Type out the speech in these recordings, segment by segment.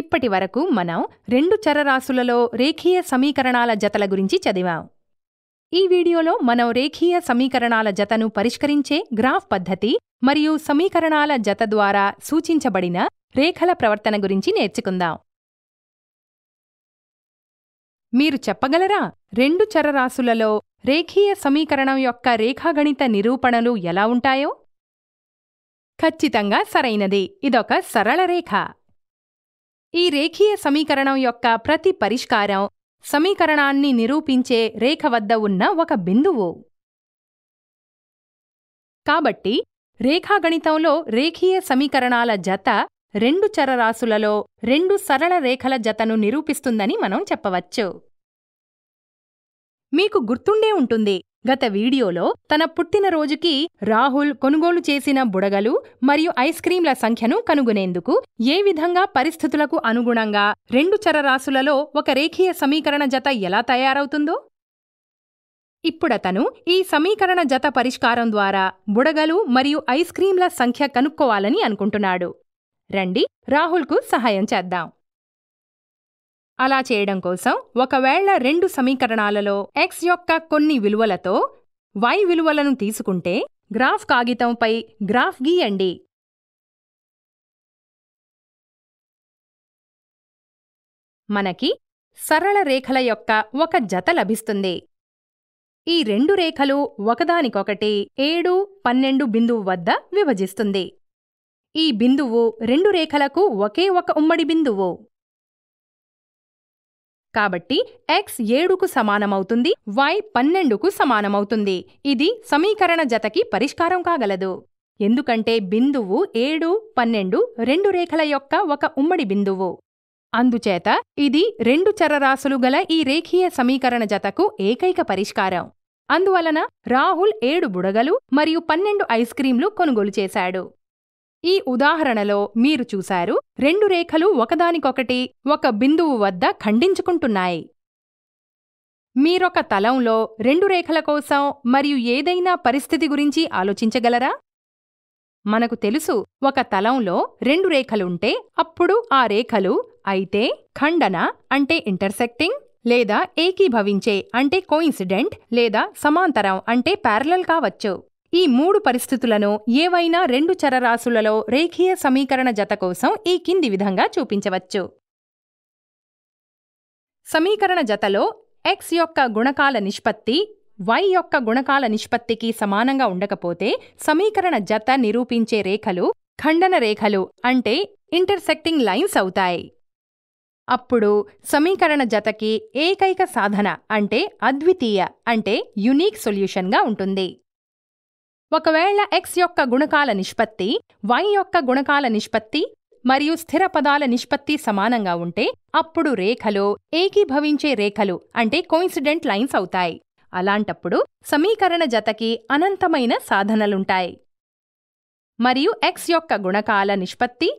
ఇప్పటి వరకు మనం రెండు చరరాశులలో రేఖీయ సమీకరణాల జతల గురించి చదివాం ఈ వీడియోలో మనం రేఖీయ సమీకరణాల జతను పరిష్కరించే గ్రాఫ్ పద్ధతి మరియు సమీకరణాల జత ద్వారా సూచించబడిన రేఖల ప్రవర్తన గురించి నేర్చుకుందాం మీరు చెప్పగలరా రెండు చరరాశులలో రేఖీయ సమీకరణం యొక్క రేఖాగణిత నిరూపణలు ఎలా ఉంటాయో ఖచ్చితంగా సరైనది ఇదొక సరళ రేఖ ఈ రేఖీయ సమీకరణం యొక్క ప్రతి పరిష్కారం సమీకరణాన్ని నిరూపించే రేఖ వద్ద ఉన్న ఒక బిందువు కాబట్టి రేఖాగణితంలో రేఖీయ సమీకరణాల జత రెండు చరరాశులలో రెండు సరళ రేఖల జతను నిరూపిస్తుందని మనం చెప్పవచ్చు మీకు గుర్తుండే ఉంటుంది గత వీడియోలో తన పుట్టినరోజుకి రాహుల్ కొనుగోలు చేసిన బుడగలు మరియు ఐస్ క్రీంల సంఖ్యను కనుగొనేందుకు ఏ విధంగా పరిస్థితులకు అనుగుణంగా రెండు చరరాశులలో ఒక రేఖీయ సమీకరణ జత ఎలా తయారవుతుందో ఇప్పుడతను ఈ సమీకరణ జత పరిష్కారం ద్వారా బుడగలు మరియు ఐస్ క్రీంల సంఖ్య కనుక్కోవాలని అనుకుంటున్నాడు రండి రాహుల్కు సహాయం చేద్దాం అలా చేయడం కోసం ఒకవేళ రెండు సమీకరణాలలో ఎక్స్ యొక్క కొన్ని విలువలతో వై విలువలను తీసుకుంటే గ్రాఫ్ కాగితంపై గ్రాఫ్ గీయండి మనకి సరళ రేఖల యొక్క ఒక జత లభిస్తుంది ఈ రెండు రేఖలు ఒకదానికొకటి ఏడు పన్నెండు బిందువు వద్ద విభజిస్తుంది ఈ బిందువు రెండు రేఖలకు ఒకే ఒక ఉమ్మడి బిందువు కాబట్టి ఎక్స్ ఏడుకు సమానమవుతుంది వై పన్నెండుకు సమానమవుతుంది ఇది సమీకరణ జతకి పరిష్కారం కాగలదు ఎందుకంటే బిందువు ఏడు పన్నెండు రెండు రేఖల యొక్క ఒక ఉమ్మడి బిందువు అందుచేత ఇది రెండు చరరాశులు గల ఈ రేఖీయ సమీకరణ జతకు ఏకైక పరిష్కారం అందువలన రాహుల్ ఏడు బుడగలు మరియు పన్నెండు ఐస్ క్రీంలు కొనుగోలు చేశాడు ఈ ఉదాహరణలో మీరు చూశారు రెండు రేఖలు ఒకదానికొకటి ఒక బిందువు వద్ద ఖండించుకుంటున్నాయి మీరొక తలంలో రెండు రేఖల కోసం మరియు ఏదైనా పరిస్థితి గురించి ఆలోచించగలరా మనకు తెలుసు ఒక తలంలో రెండు రేఖలుంటే అప్పుడు ఆ రేఖలు అయితే ఖండన అంటే ఇంటర్సెక్టింగ్ లేదా ఏకీభవించే అంటే కోయిన్సిడెంట్ లేదా సమాంతరం అంటే ప్యారలల్ కావచ్చు ఈ మూడు పరిస్థితులను ఏవైనా రెండు చరరాశులలో రేఖీయ సమీకరణ జత కోసం ఈ కింది విధంగా చూపించవచ్చు సమీకరణ జతలో ఎక్స్ యొక్క గుణకాల నిష్పత్తి వై యొక్క గుణకాల నిష్పత్తికి సమానంగా ఉండకపోతే సమీకరణ జత నిరూపించే రేఖలు ఖండన రేఖలు అంటే ఇంటర్సెక్టింగ్ లైన్స్ అవుతాయి అప్పుడు సమీకరణ జతకి ఏకైక సాధన అంటే అద్వితీయ అంటే యునీక్ సొల్యూషన్గా ఉంటుంది ఒకవేళ ఎక్స్ యొక్క గుణకాల నిష్పత్తి వై యొక్క గుణకాల నిష్పత్తి మరియు స్థిర పదాల నిష్పత్తి సమానంగా ఉంటే అప్పుడు రేఖలో ఏకీభవించే రేఖలు అంటే కోయిన్సిడెంట్ లైన్స్ అవుతాయి అలాంటప్పుడు సమీకరణ జతకి అనంతమైన సాధనలుంటాయి మరియు ఎక్స్ యొక్క గుణకాల నిష్పత్తి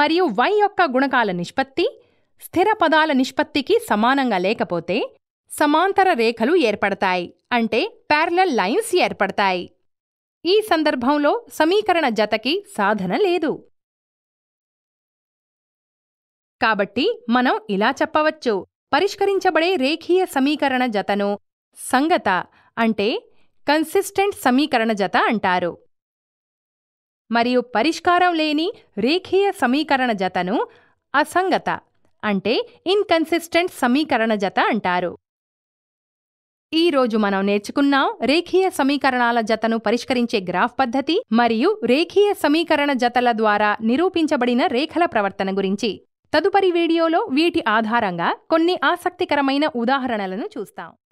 మరియు వై యొక్క గుణకాల నిష్పత్తి స్థిర పదాల నిష్పత్తికి సమానంగా లేకపోతే సమాంతర రేఖలు ఏర్పడతాయి అంటే ప్యారలల్ లైన్స్ ఏర్పడతాయి ఈ సందర్భంలో సమీకరణ జతకి సాధన లేదు కాబట్టి మనం ఇలా చెప్పవచ్చు పరిష్కరించబడే రేఖీయ సమీకరణ జతను సంగత అంటే కన్సిస్టెంట్ సమీకరణ జత అంటారు మరియు పరిష్కారం లేని రేఖీయ సమీకరణ జతను అసంగత అంటే ఇన్కన్సిస్టెంట్ సమీకరణ జత అంటారు ఈ రోజు మనం నేర్చుకున్నాం రేఖీయ సమీకరణాల జతను పరిష్కరించే గ్రాఫ్ పద్ధతి మరియు రేఖీయ సమీకరణ జతల ద్వారా నిరూపించబడిన రేఖల ప్రవర్తన గురించి తదుపరి వీడియోలో వీటి ఆధారంగా కొన్ని ఆసక్తికరమైన ఉదాహరణలను చూస్తాం